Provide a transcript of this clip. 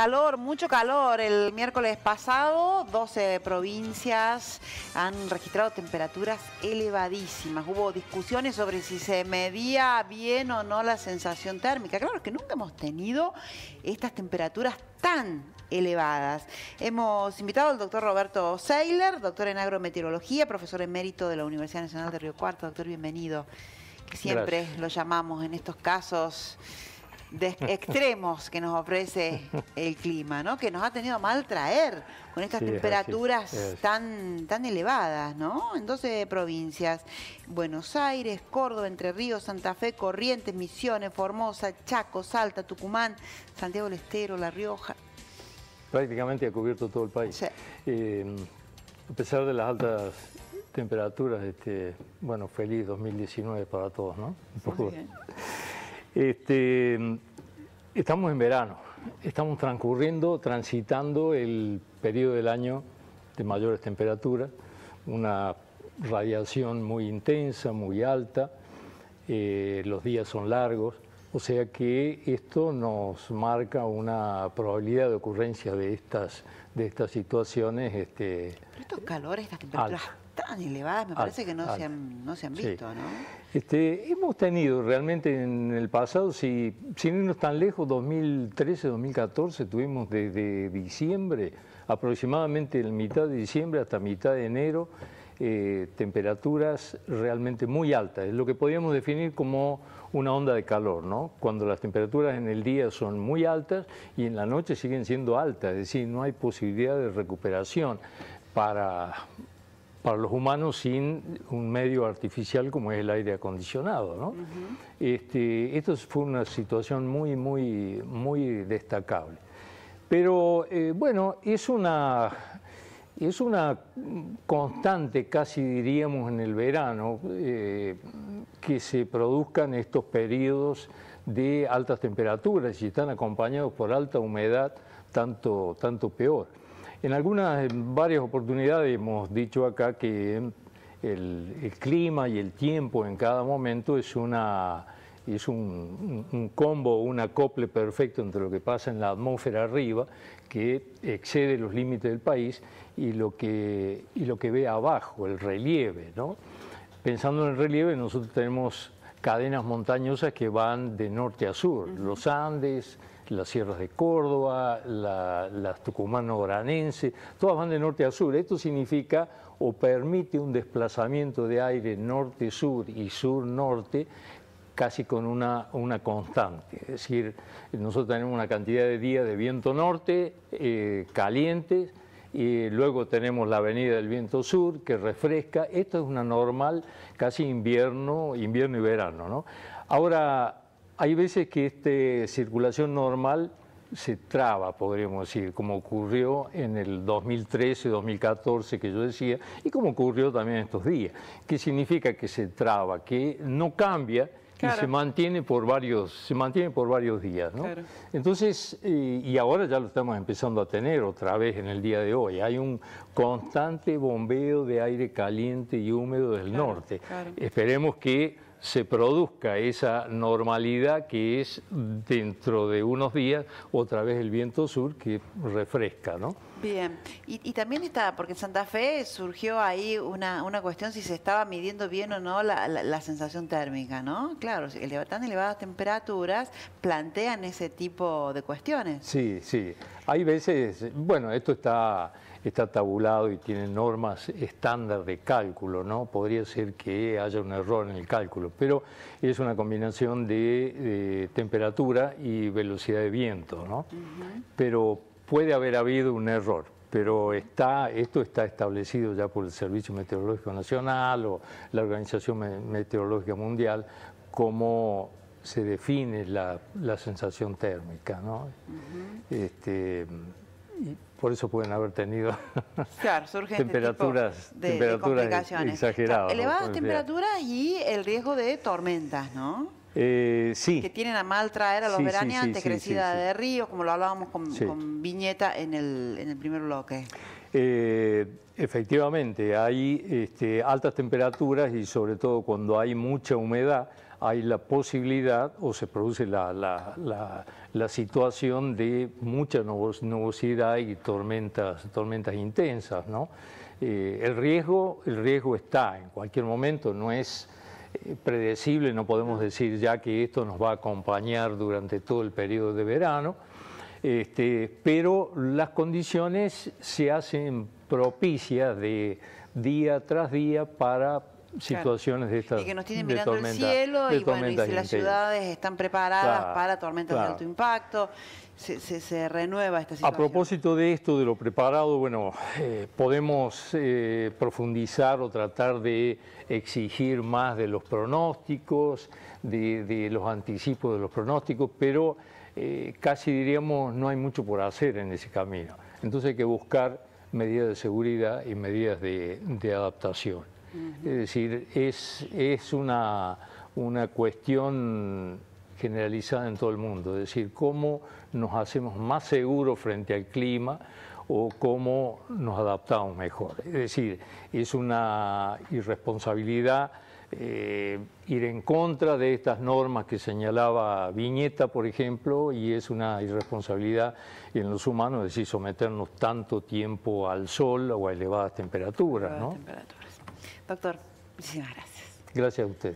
Calor, mucho calor. El miércoles pasado, 12 provincias han registrado temperaturas elevadísimas. Hubo discusiones sobre si se medía bien o no la sensación térmica. Claro que nunca hemos tenido estas temperaturas tan elevadas. Hemos invitado al doctor Roberto Seiler, doctor en agrometeorología, profesor emérito de la Universidad Nacional de Río Cuarto. Doctor, bienvenido. Que Siempre lo llamamos en estos casos de extremos que nos ofrece el clima, ¿no? Que nos ha tenido a mal traer con estas temperaturas tan, tan elevadas, ¿no? En 12 provincias, Buenos Aires, Córdoba, Entre Ríos, Santa Fe, Corrientes, Misiones, Formosa, Chaco, Salta, Tucumán, Santiago del Estero, La Rioja. Prácticamente ha cubierto todo el país. Em, a pesar de las altas temperaturas, este, bueno, feliz 2019 para todos, ¿no? Este, estamos en verano, estamos transcurriendo, transitando el periodo del año de mayores temperaturas, una radiación muy intensa, muy alta, eh, los días son largos, o sea que esto nos marca una probabilidad de ocurrencia de estas, de estas situaciones. Este, Pero estos calores, estas temperaturas tan elevadas, me parece que no, se han, visto, ¿no? Este, hemos tenido realmente en el pasado, si, sin irnos tan lejos, 2013, 2014, tuvimos desde diciembre, aproximadamente el mitad de diciembre hasta mitad de enero, eh, temperaturas realmente muy altas, es lo que podríamos definir como una onda de calor, ¿no? cuando las temperaturas en el día son muy altas y en la noche siguen siendo altas, es decir, no hay posibilidad de recuperación para, para los humanos sin un medio artificial como es el aire acondicionado. ¿no? este, esto fue una situación muy, muy, muy destacable. Pero eh, bueno, es una es una constante, casi diríamos en el verano, eh, que se produzcan estos periodos de altas temperaturas y están acompañados por alta humedad, tanto, tanto peor. En algunas, varias oportunidades hemos dicho acá que el clima y el tiempo en cada momento es una es un, combo, un acople perfecto entre lo que pasa en la atmósfera arriba, que excede los límites del país, y lo que, y lo que ve abajo, el relieve. ¿no? Pensando en el relieve, nosotros tenemos cadenas montañosas que van de norte a sur, los Andes, las sierras de Córdoba, las tucumán tucumano todas van de norte a sur. Esto significa o permite un desplazamiento de aire norte-sur y sur-norte casi con una, constante. Es decir, nosotros tenemos una cantidad de días de viento norte, eh, calientes, y luego tenemos la avenida del viento sur que refresca. Esto es una normal, casi invierno, invierno y verano. ¿no? Ahora, hay veces que esta circulación normal se traba, podríamos decir, como ocurrió en el 2013-2014 que yo decía, y como ocurrió también estos días, ...¿qué significa que se traba, que no cambia, y se mantiene por varios, se mantiene por varios días, ¿no? Entonces, y, ahora ya lo estamos empezando a tener otra vez en el día de hoy. Hay un constante bombeo de aire caliente y húmedo del norte. Esperemos que se produzca esa normalidad que es dentro de unos días otra vez el viento sur que refresca, ¿no? Bien, y, también está, porque en Santa Fe surgió ahí una, cuestión si se estaba midiendo bien o no la, sensación térmica, ¿no? Claro, eleva, tan elevadas temperaturas plantean ese tipo de cuestiones. Sí, sí. Hay veces, bueno, esto está está tabulado y tiene normas estándar de cálculo, ¿no? Podría ser que haya un error en el cálculo, pero es una combinación de, temperatura y velocidad de viento, ¿no? Pero puede haber habido un error, pero está, esto está establecido ya por el Servicio Meteorológico Nacional o la Organización Meteorológica Mundial cómo se define la, sensación térmica. ¿no? este, por eso pueden haber tenido este temperaturas, complicaciones. exageradas. elevadas temperaturas y el riesgo de tormentas, ¿no? Eh, sí. Que tienen a mal traer a los sí, crecida de río, como lo hablábamos con, Viñeta en el, primer bloque. Eh, efectivamente, hay este, altas temperaturas y sobre todo cuando hay mucha humedad, hay la posibilidad o se produce la, la, situación de mucha nubosidad y tormentas, tormentas intensas. ¿no? Eh, el, riesgo, el riesgo está en cualquier momento, no es eh, predecible, no podemos decir ya que esto nos va a acompañar durante todo el periodo de verano, este, pero las condiciones se hacen propicias de día tras día para situaciones de Y que nos tienen mirando cielo y, si las ciudades están preparadas para tormentas de alto impacto, se, renueva esta situación. A propósito de esto, de lo preparado, bueno, eh, podemos eh, profundizar o tratar de exigir más de los pronósticos, de, los anticipos de los pronósticos, pero eh, casi diríamos no hay mucho por hacer en ese camino. Entonces hay que buscar medidas de seguridad y medidas de adaptación. Es decir, es, una, una cuestión generalizada en todo el mundo, es decir, cómo nos hacemos más seguros frente al clima o cómo nos adaptamos mejor. Es decir, es una irresponsabilidad eh, ir en contra de estas normas que señalaba Viñeta, por ejemplo, y es una irresponsabilidad en los humanos es decir someternos tanto tiempo al sol o a elevadas temperaturas. Doctor, muchísimas gracias. Gracias a usted.